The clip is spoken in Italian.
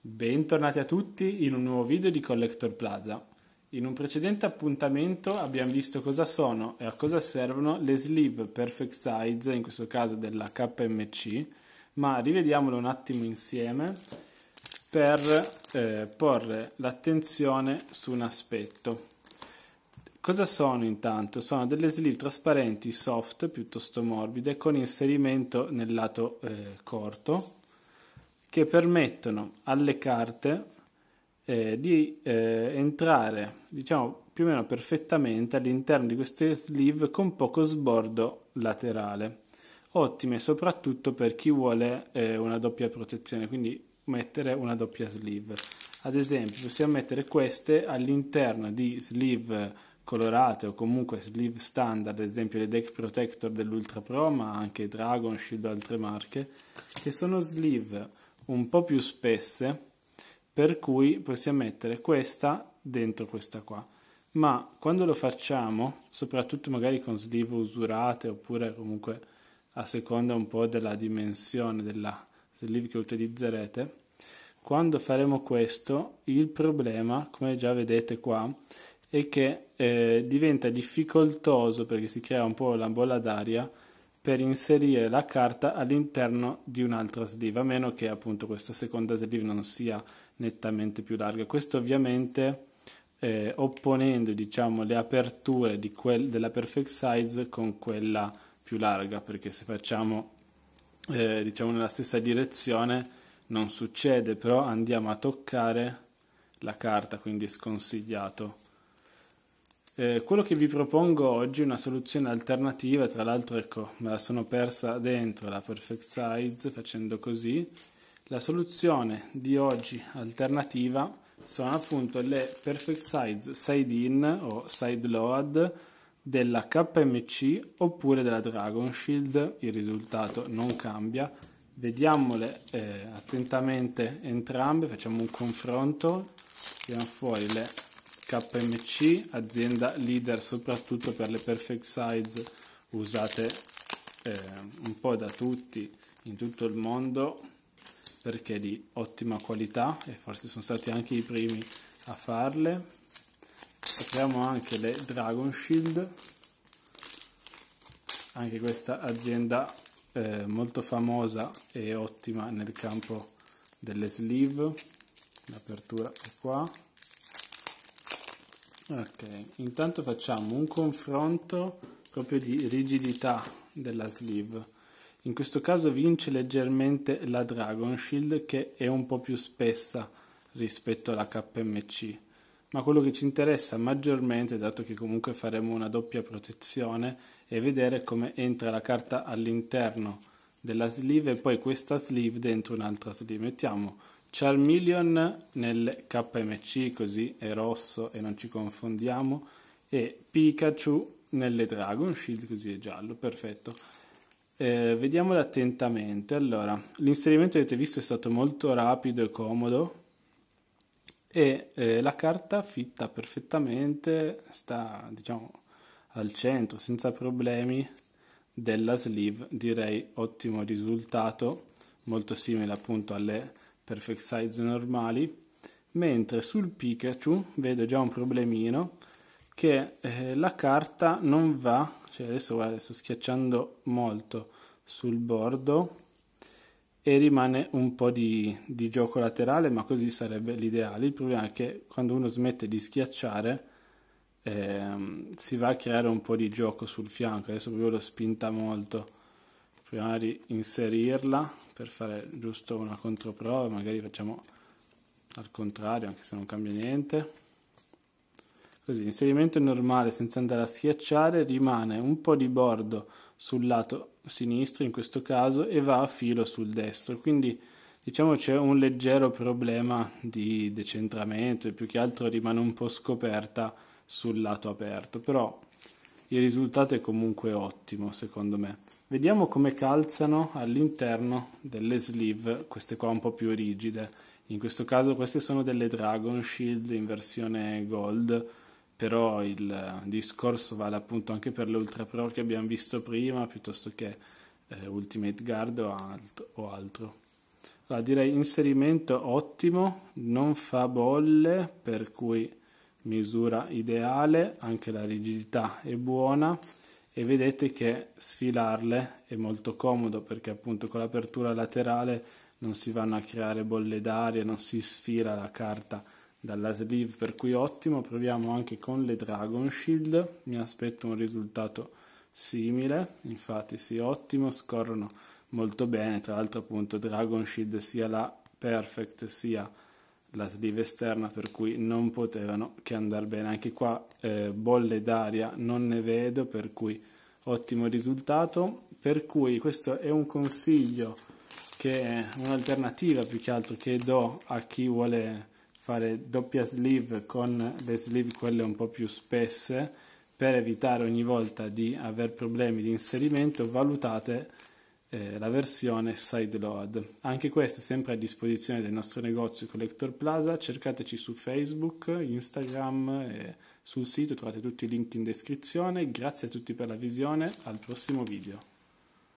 Bentornati a tutti in un nuovo video di Collector Plaza. In un precedente appuntamento abbiamo visto cosa sono e a cosa servono le sleeve perfect size, in questo caso della KMC, ma rivediamolo un attimo insieme per eh, porre l'attenzione su un aspetto. Cosa sono intanto? Sono delle sleeve trasparenti soft, piuttosto morbide, con inserimento nel lato eh, corto che permettono alle carte eh, di eh, entrare, diciamo, più o meno perfettamente all'interno di queste sleeve con poco sbordo laterale. Ottime soprattutto per chi vuole eh, una doppia protezione, quindi mettere una doppia sleeve. Ad esempio, possiamo mettere queste all'interno di sleeve colorate o comunque sleeve standard, ad esempio le deck protector dell'Ultra Pro, ma anche Dragon Shield o altre marche, che sono sleeve un po' più spesse per cui possiamo mettere questa dentro questa qua ma quando lo facciamo soprattutto magari con sleeve usurate oppure comunque a seconda un po' della dimensione della sleeve che utilizzerete quando faremo questo il problema come già vedete qua è che eh, diventa difficoltoso perché si crea un po' la bolla d'aria per inserire la carta all'interno di un'altra sleeve, a meno che appunto questa seconda sleeve non sia nettamente più larga. Questo ovviamente eh, opponendo diciamo, le aperture di quel, della perfect size con quella più larga, perché se facciamo eh, diciamo nella stessa direzione non succede, però andiamo a toccare la carta, quindi è sconsigliato. Eh, quello che vi propongo oggi è una soluzione alternativa, tra l'altro ecco, me la sono persa dentro la perfect size facendo così. La soluzione di oggi alternativa sono appunto le perfect size side in o side load della KMC oppure della Dragon Shield, il risultato non cambia. Vediamole eh, attentamente entrambe, facciamo un confronto, tiriamo fuori le KMC, azienda leader soprattutto per le perfect size usate eh, un po' da tutti in tutto il mondo perché di ottima qualità e forse sono stati anche i primi a farle. Apriamo anche le Dragon Shield, anche questa azienda eh, molto famosa e ottima nel campo delle sleeve. L'apertura è qua ok intanto facciamo un confronto proprio di rigidità della sleeve in questo caso vince leggermente la Dragon Shield che è un po' più spessa rispetto alla KMC ma quello che ci interessa maggiormente dato che comunque faremo una doppia protezione è vedere come entra la carta all'interno della sleeve e poi questa sleeve dentro un'altra sleeve mettiamo Charmeleon nel KMC così è rosso e non ci confondiamo e Pikachu nelle Dragon Shield così è giallo, perfetto. Eh, vediamolo attentamente. Allora, l'inserimento avete visto è stato molto rapido e comodo e eh, la carta fitta perfettamente, sta diciamo al centro senza problemi della sleeve, direi ottimo risultato, molto simile appunto alle perfect size normali, mentre sul Pikachu vedo già un problemino che eh, la carta non va, cioè adesso guarda, sto schiacciando molto sul bordo e rimane un po' di, di gioco laterale, ma così sarebbe l'ideale. Il problema è che quando uno smette di schiacciare eh, si va a creare un po' di gioco sul fianco, adesso proprio l'ho spinta molto, prima di inserirla per fare giusto una controprova, magari facciamo al contrario, anche se non cambia niente. Così, inserimento normale senza andare a schiacciare, rimane un po' di bordo sul lato sinistro in questo caso e va a filo sul destro, quindi diciamo c'è un leggero problema di decentramento e più che altro rimane un po' scoperta sul lato aperto, però il risultato è comunque ottimo secondo me. Vediamo come calzano all'interno delle sleeve, queste qua un po' più rigide. In questo caso queste sono delle Dragon Shield in versione gold, però il eh, discorso vale appunto anche per le Ultra Pro che abbiamo visto prima, piuttosto che eh, Ultimate Guard o, alt- o altro. Allora direi inserimento ottimo, non fa bolle, per cui misura ideale, anche la rigidità è buona e vedete che sfilarle è molto comodo perché appunto con l'apertura laterale non si vanno a creare bolle d'aria, non si sfila la carta dalla sleeve per cui ottimo, proviamo anche con le Dragon Shield, mi aspetto un risultato simile, infatti sì ottimo, scorrono molto bene, tra l'altro appunto Dragon Shield sia la Perfect sia la la sleeve esterna per cui non potevano che andare bene anche qua eh, bolle d'aria non ne vedo per cui ottimo risultato per cui questo è un consiglio che è un'alternativa più che altro che do a chi vuole fare doppia sleeve con le sleeve quelle un po' più spesse per evitare ogni volta di avere problemi di inserimento valutate eh, la versione sideload. Anche questa è sempre a disposizione del nostro negozio Collector Plaza, cercateci su Facebook, Instagram, e eh, sul sito trovate tutti i link in descrizione. Grazie a tutti per la visione, al prossimo video.